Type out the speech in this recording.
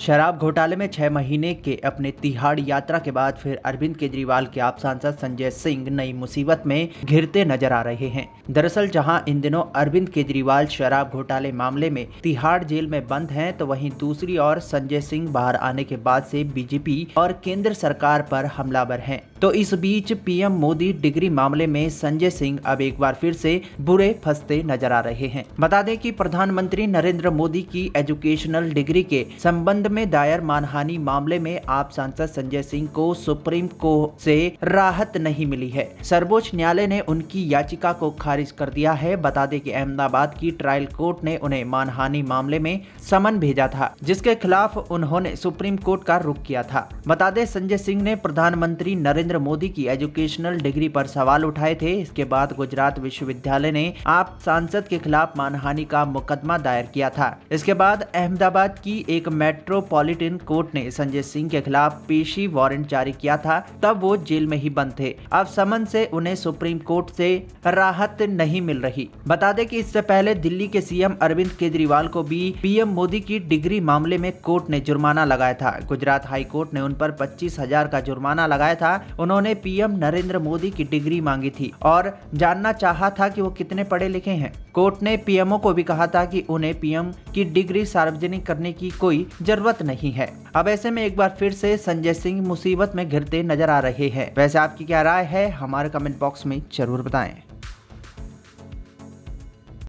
शराब घोटाले में छह महीने के अपने तिहाड़ यात्रा के बाद फिर अरविंद केजरीवाल के आप सांसद संजय सिंह नई मुसीबत में घिरते नजर आ रहे हैं दरअसल जहां इन दिनों अरविंद केजरीवाल शराब घोटाले मामले में तिहाड़ जेल में बंद हैं तो वहीं दूसरी ओर संजय सिंह बाहर आने के बाद से बीजेपी और केंद्र सरकार पर हमलावर है तो इस बीच पीएम मोदी डिग्री मामले में संजय सिंह अब एक बार फिर से बुरे फंसते नजर आ रहे हैं बता दें कि प्रधानमंत्री नरेंद्र मोदी की एजुकेशनल डिग्री के संबंध में दायर मानहानि मामले में आप सांसद संजय सिंह को सुप्रीम कोर्ट से राहत नहीं मिली है सर्वोच्च न्यायालय ने उनकी याचिका को खारिज कर दिया है बता दें कि अहमदाबाद की ट्रायल कोर्ट ने उन्हें मानहानि मामले में समन भेजा था जिसके खिलाफ उन्होंने सुप्रीम कोर्ट का रुख किया था बता दें संजय सिंह ने प्रधानमंत्री नरेंद्र नरेंद्र मोदी की एजुकेशनल डिग्री पर सवाल उठाए थे इसके बाद गुजरात विश्वविद्यालय ने आप सांसद के खिलाफ मानहानि का मुकदमा दायर किया था इसके बाद अहमदाबाद की एक मेट्रोपॉलिटन कोर्ट ने संजय सिंह के खिलाफ पेशी वारंट जारी किया था तब वो जेल में ही बंद थे अब समन से उन्हें सुप्रीम कोर्ट से राहत नहीं मिल रही बता दें कि इससे पहले दिल्ली के सीएम अरविंद केजरीवाल को भी पीएम मोदी की डिग्री मामले में कोर्ट ने जुर्माना लगाया था गुजरात हाई कोर्ट ने उन पर पच्चीस हजार का जुर्माना लगाया था उन्होंने पीएम नरेंद्र मोदी की डिग्री मांगी थी और जानना चाहा था कि वो कितने पढ़े लिखे हैं कोर्ट ने पीएमओ को भी कहा था कि उन्हें पीएम की डिग्री सार्वजनिक करने की कोई जरूरत नहीं है अब ऐसे में एक बार फिर से संजय सिंह मुसीबत में घिरते नजर आ रहे हैं वैसे आपकी क्या राय है हमारे कमेंट बॉक्स में जरूर बताएं